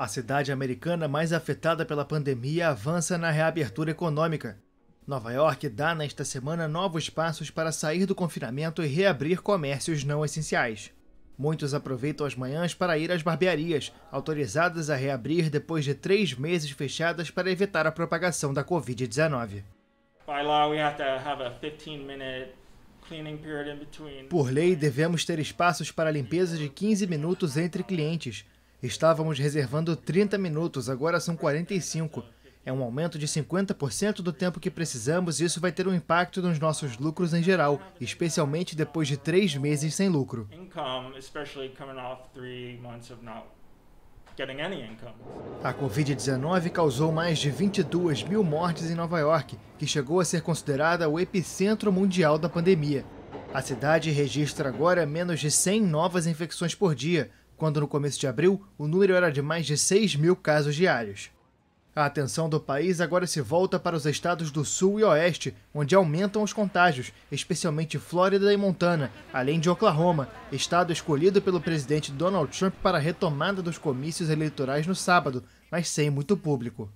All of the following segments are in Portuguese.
A cidade americana mais afetada pela pandemia avança na reabertura econômica. Nova York dá nesta semana novos passos para sair do confinamento e reabrir comércios não essenciais. Muitos aproveitam as manhãs para ir às barbearias, autorizadas a reabrir depois de três meses fechadas para evitar a propagação da Covid-19. Por lei, devemos ter espaços para limpeza de 15 minutos entre clientes, Estávamos reservando 30 minutos, agora são 45. É um aumento de 50% do tempo que precisamos e isso vai ter um impacto nos nossos lucros em geral, especialmente depois de três meses sem lucro. A Covid-19 causou mais de 22 mil mortes em Nova York, que chegou a ser considerada o epicentro mundial da pandemia. A cidade registra agora menos de 100 novas infecções por dia, quando no começo de abril o número era de mais de 6 mil casos diários. A atenção do país agora se volta para os estados do Sul e Oeste, onde aumentam os contágios, especialmente Flórida e Montana, além de Oklahoma, estado escolhido pelo presidente Donald Trump para a retomada dos comícios eleitorais no sábado, mas sem muito público.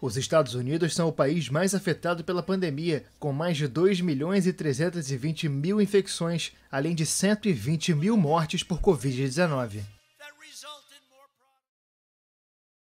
Os Estados Unidos são o país mais afetado pela pandemia, com mais de 2 milhões e 320 mil infecções, além de 120 mil mortes por Covid-19.